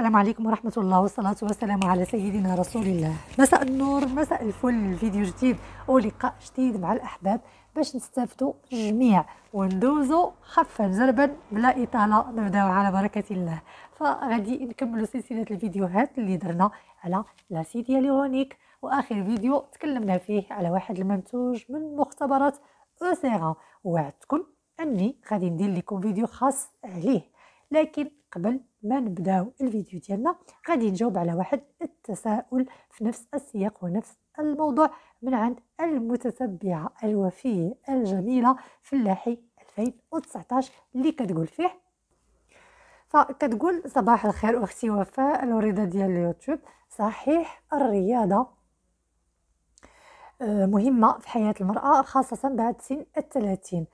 السلام عليكم ورحمة الله والصلاة والسلام على سيدنا رسول الله مساء النور مساء الفل فيديو جديد ولقاء جديد مع الأحباب باش نستافدوا جميع وندوزو خفا زربا بلا إطالة نبداو على بركة الله فغادي نكملوا سلسلة الفيديوهات اللي درنا على لاسيديا ليونيك وآخر فيديو تكلمنا فيه على واحد المنتوج من مختبرات أوسيغا وعدتكم أني غادي ندير لكم فيديو خاص عليه لكن قبل ما نبداو الفيديو ديالنا غادي نجاوب على واحد التساؤل في نفس السياق ونفس الموضوع من عند المتتبعة الوفية الجميلة فلاحي 2019 اللي كتقول فيه فكتقول صباح الخير اختي وفاء الوريده ديال اليوتيوب صحيح الرياضه آه، مهمه في حياه المراه خاصه بعد سن الثلاثين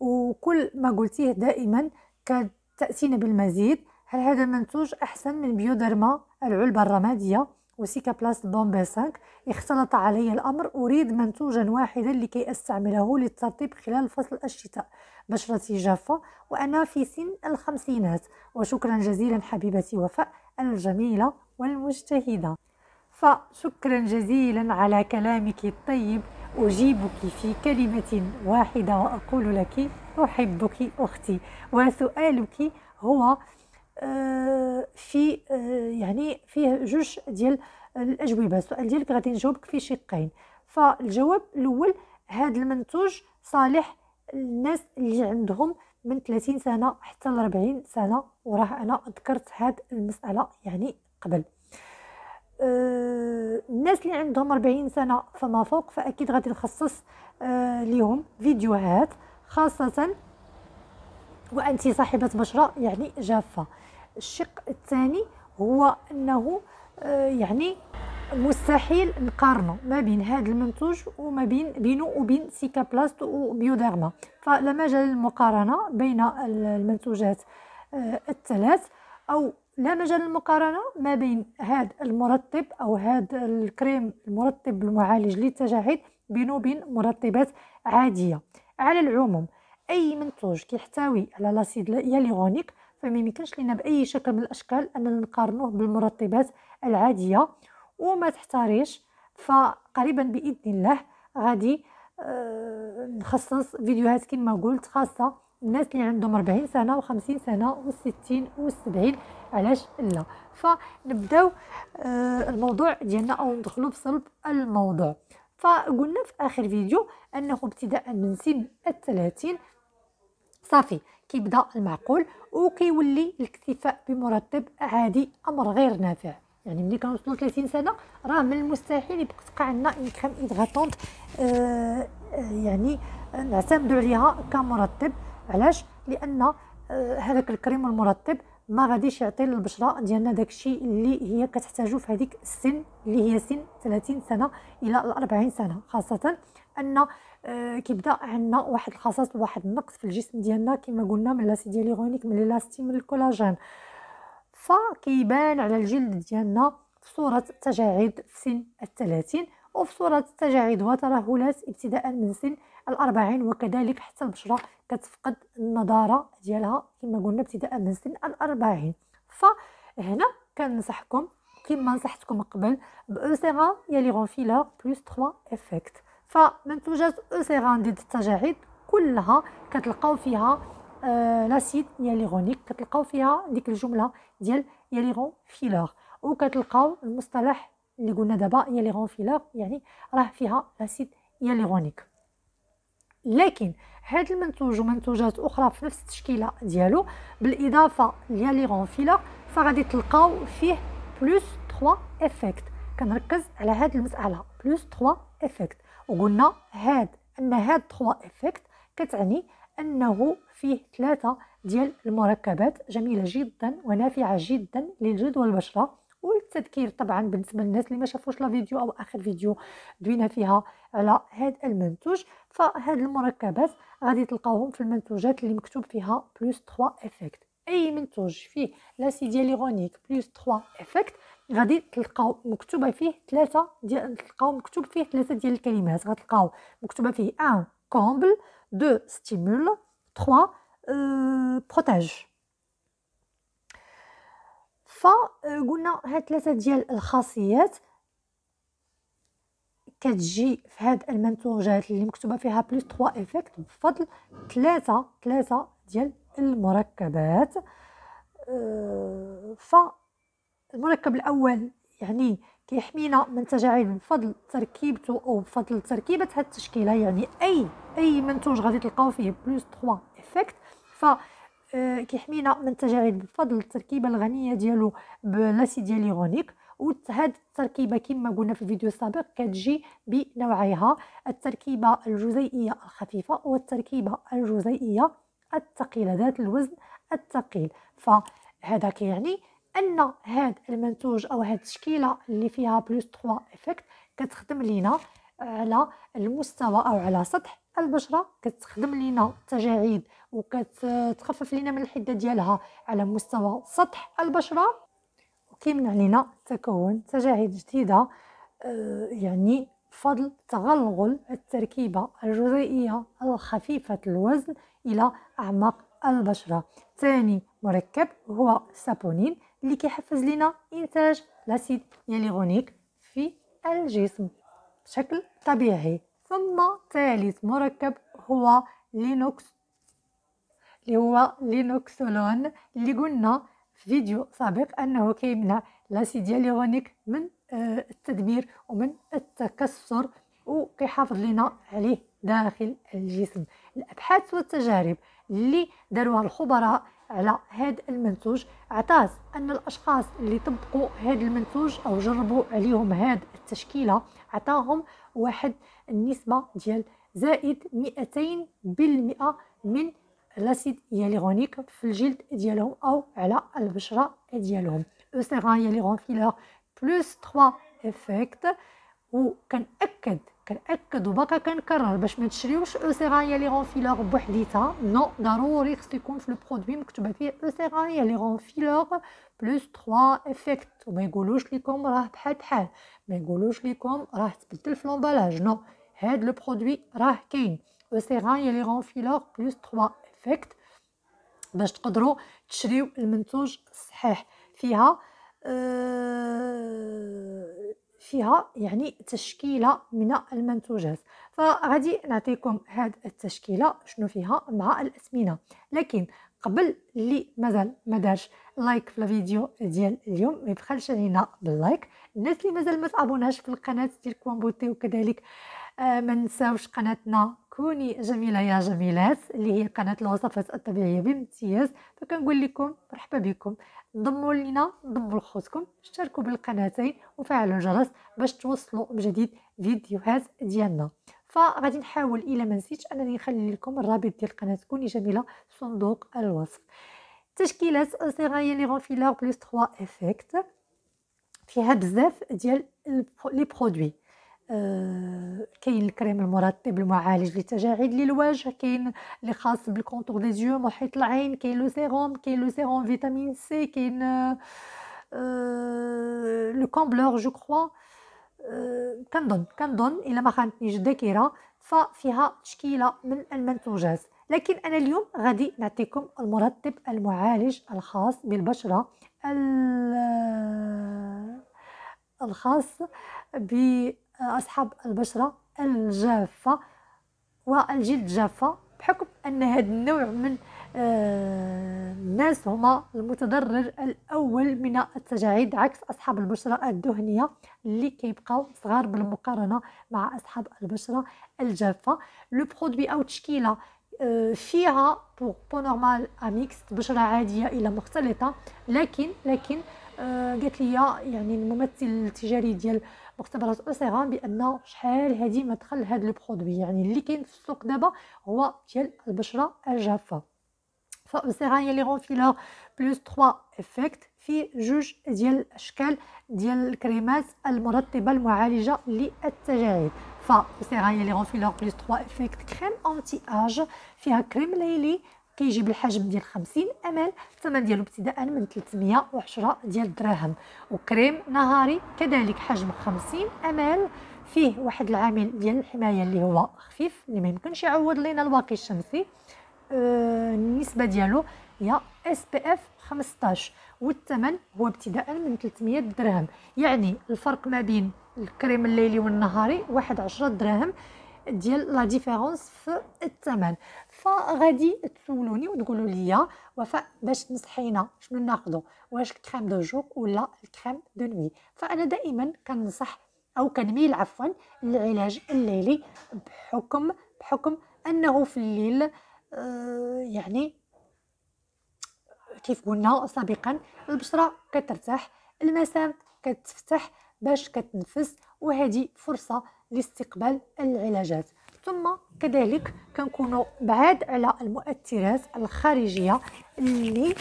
وكل ما قلتيه دائما كتاتينا بالمزيد هل هذا المنتوج أحسن من بيودرما العلبة الرمادية وسيكا بلاست بومبي 5 اختلط علي الأمر أريد منتوجا واحدا لكي أستعمله للترطيب خلال فصل الشتاء بشرتي جافة وأنا في سن الخمسينات وشكرا جزيلا حبيبتي وفاء الجميلة والمجتهدة فشكرا جزيلا على كلامك الطيب أجيبك في كلمة واحدة وأقول لك أحبك أختي وسؤالك هو آه، في آه، يعني فيه جوج ديال الاجوبه السؤال ديالك غادي نجاوبك في شقين فالجواب الاول هذا المنتوج صالح للناس اللي عندهم من 30 سنه حتى ل 40 سنه وراه انا ذكرت هاد المساله يعني قبل أه الناس اللي عندهم 40 سنه فما فوق فاكيد غادي نخصص أه فيديوهات خاصه وانت صاحبه بشره يعني جافه الشق الثاني هو انه آه، يعني مستحيل نقارنه ما بين هذا المنتوج وما بين بينه وبين سيكا بلاست وبيوديرما فلا مجال للمقارنه بين المنتوجات آه، الثلاث او لا مجال للمقارنه ما بين هذا المرطب او هذا الكريم المرطب المعالج للتجاعيد بينه وبين مرطبات عاديه على العموم اي منتوج كيحتوي على لاسيد ياليغونيك فما يمكنش لنا باي شكل من الاشكال اننا نقارنوه بالمرطبات العاديه وما تحتاريش فقريبا باذن الله غادي آه، نخصص فيديوهات كما قلت خاصه الناس اللي عندهم 40 سنه و50 سنه و60 و70 علاش لا فنبداو آه، الموضوع ديالنا او ندخلو في صلب الموضوع فقلنا في اخر فيديو انه ابتداء من سن ال 30 صافي كيبدا المعقول وكيولي الاكتفاء بمرتب عادي امر غير نافع يعني ملي كنوصلوا 30 سنه راه من المستحيل يبقى تبقى عندنا ان كريم ايدغاتونت آه يعني نعتمدوا عليها كمرطب علاش لان آه هذاك الكريم المرطب ما غاديش يعطي للبشره ديالنا داكشي اللي هي كتحتاجو في هذيك السن اللي هي سن 30 سنه الى 40 سنه خاصه ان آه، كيبدا عندنا واحد الخصاص واحد النقص في الجسم ديالنا كما قلنا من لاسيد ليغونيك من الالاستين من الكولاجين فكيبان على الجلد ديالنا في صورة تجاعيد في سن الثلاثين وفي صورة تجاعيد وترهلات ابتداء من سن الأربعين وكذلك حتى البشرة كتفقد النضارة ديالها كما قلنا ابتداء من سن الأربعين فهنا كنصحكم كما نصحتكم قبل بأوسيغا يلي غونفيلا بلوس 3 افكت فمنتوجات ضد التجاعيد كلها كتلقاو فيها آه لاسيد ياليغونيك كتلقاو فيها ديك الجمله ديال ياليغون فيلور وكتلقاو المصطلح اللي قلنا دابا ياليغون فيلور يعني راه فيها لاسيد ياليغونيك لكن هاد المنتوج ومنتوجات اخرى في نفس التشكيله ديالو بالاضافه لياليغون فيلور فغادي تلقاو فيه بلوس 3 افكت كنركز على هاد المساله بلوس 3 افكت وقلنا هاد ان هاد 3 افكت كتعني انه فيه ثلاثه ديال المركبات جميله جدا ونافعه جدا للجلد والبشره والتذكير طبعا بالنسبه للناس اللي ما شافوش لا فيديو او اخر فيديو دوينا فيها على هذا المنتوج فهاد المركبات غادي تلقاوهم في المنتوجات اللي مكتوب فيها بلس 3 افكت اي منتوج فيه لاسيد هيالورونيك بلس 3 افكت غادي تلقاو مكتوبه فيه ثلاثه ديال تلقاو مكتوب فيه ثلاثه ديال الكلمات غتلقاو مكتوبه فيه ان كومبل دو ستيمول 3 بروتاج قلنا هاد ثلاثه ديال الخاصيات كتجي في هاد المنتوجات اللي مكتوبه فيها بلس 3 افكت بفضل ثلاثه ثلاثه ديال المركبات ف euh, المركب الأول يعني كيحمينا من تجاعيد بفضل تركيبته أو بفضل تركيبة هاد التشكيلة يعني أي أي منتوج غادي تلقاو فيه بلوس 3 إفكت ف آه، كيحمينا من تجاعيد بفضل التركيبه الغنيه ديالو بلاسيد ديالورونيك وهاد التركيبه كما قلنا في الفيديو السابق كتجي بنوعيها التركيبه الجزيئيه الخفيفه والتركيبه الجزيئيه الثقيله ذات الوزن الثقيل فهذا كيعني كي ان هاد المنتوج او هاد التشكيله اللي فيها بلس 3 افكت كتخدم لينا على المستوى او على سطح البشره كتخدم لينا تجاعيد وكتخفف لينا من الحده ديالها على مستوى سطح البشره وكيمنع لينا تكون تجاعيد جديده آه، يعني بفضل تغلغل التركيبه الجزيئيه الخفيفه الوزن الى اعماق البشره ثاني مركب هو سابونين اللي كيحفز لنا انتاج الاسيد ياليرونيك في الجسم بشكل طبيعي ثم ثالث مركب هو لينوكس اللي هو لينوكسولون اللي قلنا في فيديو سابق انه كيمنع الاسيد ياليرونيك من آه، التدمير ومن التكسر وكيحافظ لنا عليه داخل الجسم الابحاث والتجارب اللي داروها الخبراء على هذا المنتوج اعتاز ان الاشخاص اللي طبقوا هذا المنتوج او جربوا عليهم هذه التشكيله عطاهم واحد النسبه ديال زائد 200% من لاسيد ياليرونيك في الجلد ديالهم او على البشره ديالهم اوسيران ياليغون فيلر بلس 3 افكت وكنأكد كنأكد وباقا كنكرر باش ما تشريوش او سيغانيا لي غونفيلور بوحديتها نو ضروري خص يكون في البرودوي مكتوبه فيه او سيغانيا لي غونفيلور بلوس 3 افكت وما يقولوش لكم راه بحال بحال ما يقولوش لكم راه تبدل في لومبالاج نو هاد لو برودوي راه كاين او سيغانيا لي غونفيلور بلوس 3 افكت باش تقدروا تشريو المنتوج الصحيح فيها أه فيها يعني تشكيله من المنتوجات فغادي نعطيكم هاد التشكيله شنو فيها مع الاثمنه لكن قبل اللي مازال ما دارش لايك في الفيديو ديال اليوم ما يبخلش علينا باللايك الناس اللي مازال ما تابوناش في القناه ديال كومبوتي وكذلك آه ما نساوش قناتنا كوني جميله يا جميلات اللي هي قناه الوصفات الطبيعيه بامتياز فكنقول لكم مرحبا بكم ضموا لينا ضموا لخوتكم اشتركوا بالقناتين وفعلوا الجرس باش توصلوا بجديد فيديوهات ديالنا فغادي نحاول الا ما نسيتش انني نخلي لكم الرابط ديال القناه تكوني جميله في صندوق الوصف تشكيلات سيغاي لي غونفيلور بلس 3 افكت فيها بزاف ديال لي برودوي Euh, كاين الكريم المرطب المعالج للتجاعيد للوجه كاين اللي خاص بالكونتور دي زيو محيط العين كاين لو سيروم كاين لو سيروم فيتامين سي كاين لو كومبلور جو كروا كنظن كنظن الا ما خانتنيش الذاكره ففيها تشكيله من المنتوجات لكن انا اليوم غادي نعطيكم المرطب المعالج الخاص بالبشره الخاص ب أصحاب البشرة الجافة والجلد جافة بحكم أن هذا النوع من آه، الناس هما المتضرر الأول من التجاعيد عكس أصحاب البشرة الدهنية اللي كيبقاو صغار بالمقارنة مع أصحاب البشرة الجافة لو برودوي أو تشكيلة فيها بور بو نورمال اميكس بشرة عادية إلى مختلطة لكن لكن آه، قالت لي يعني الممثل التجاري ديال دونك سي براسو سيغام بانه شحال هادي ما دخل هاد لو برودوي يعني اللي كاين في السوق دابا هو ديال البشره الجافه يلي لي فيلا بلس 3 افكت في جوج ديال الاشكال ديال الكريمات المرطبه المعالجه للتجاعيد يلي لي غونفيلور بلس 3 افكت كريم انتي اج فيها كريم ليلي كيجيب الحجم ديال 50 امل الثمن ديالو ابتداء من 310 ديال الدراهم وكريم نهاري كذلك حجم 50 امل فيه واحد العامل ديال الحمايه اللي هو خفيف اللي ما يمكنش يعوض لينا الواقي الشمسي آه، النسبه آه ديالو هي اس بي اف 15 والثمن هو ابتداء من 300 درهم يعني الفرق ما بين الكريم الليلي والنهاري واحد 10 دراهم ديال لا ديفيرونس في الثمن فغادي تسولوني وتقولوا لي وفاء باش نصحينا شنو ناخذوا واش الكريم دو جور ولا الكريم دو نوي فانا دائما كنصح او كنميل عفوا للعلاج الليلي بحكم بحكم انه في الليل آه، يعني كيف قلنا سابقا البشره كترتاح المسام كتفتح باش كتنفس وهذه فرصه لاستقبال العلاجات ثم كذلك كنكونوا بعاد على المؤثرات الخارجيه اللي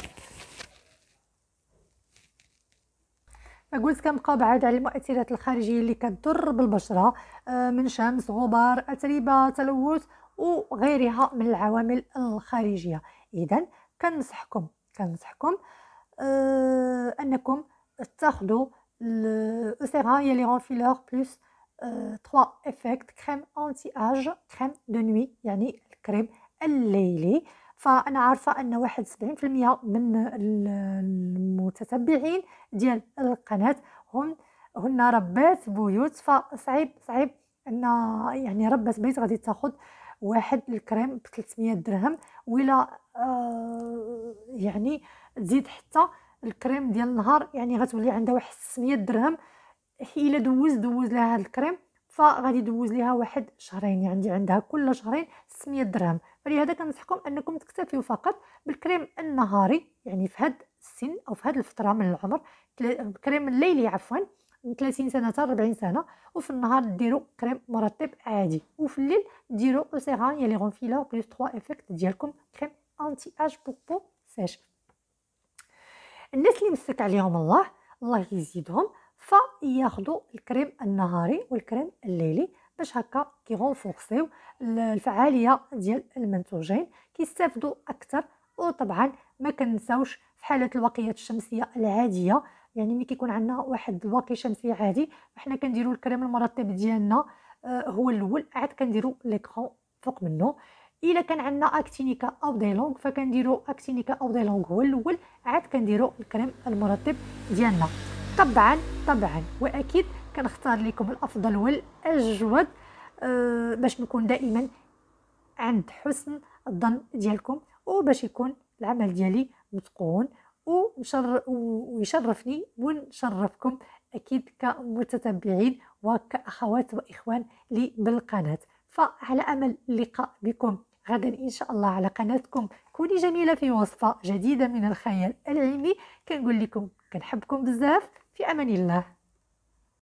فقلت كنبقاو بعاد على المؤثرات الخارجيه اللي كتضر بالبشره آه، من شمس غبار اتربه تلوث وغيرها من العوامل الخارجيه اذا كنصحكم كنصحكم آه، انكم تاخذوا السيغا هي لي رونفيلور بلس 3 افكت كريم انتي اج كريم دو نوي يعني الكريم الليلي فانا عارفه ان واحد من المتتبعين ديال القناه هم هن ربات بيوت فصعيب صعيب ان يعني ربات بيت غادي تاخذ واحد الكريم ب 300 درهم ولا آه يعني تزيد حتى الكريم ديال النهار يعني غتولي عندها واحد 600 درهم الا دوز دوز لها هاد الكريم فغادي دوز ليها واحد شهرين يعني عندها كل شهرين 600 درهم فلهذا كنصحكم انكم تكتفيو فقط بالكريم النهاري يعني في هاد السن او في هاد الفتره من العمر الكريم الليلي عفوا من 30 سنه حتى 40 سنه وفي النهار ديروا كريم مرطب عادي وفي الليل ديروا اوسيغان يلي يعني غونفيلا بلس 3 افكت ديالكم كريم انتي اج بو بو سيش الناس اللي مسك عليهم الله الله يزيدهم فياخذوا الكريم النهاري والكريم الليلي باش هكا كيغونفورسيو الفعاليه ديال المنتوجين كيستافدوا اكثر وطبعا ما كنساوش في حاله الوقيات الشمسيه العاديه يعني ملي كيكون عندنا واحد الواقي شمسي عادي حنا كنديروا الكريم المرطب ديالنا آه، هو الاول عاد كنديروا ليكرون فوق منه الا كان عندنا اكتينيكا او دي لونغ فكنديروا اكتينيكا او دي لونغ هو الاول عاد كنديروا الكريم المرطب ديالنا طبعا طبعا واكيد كنختار لكم الافضل والاجود أه باش نكون دائما عند حسن الظن ديالكم وباش يكون العمل ديالي متقون ويشرفني ونشرفكم اكيد كمتتبعين وكاخوات واخوان لي بالقناه فعلى امل اللقاء بكم غدا ان شاء الله على قناتكم كوني جميله في وصفه جديده من الخيال العلمي كنقول لكم كنحبكم بزاف في امان الله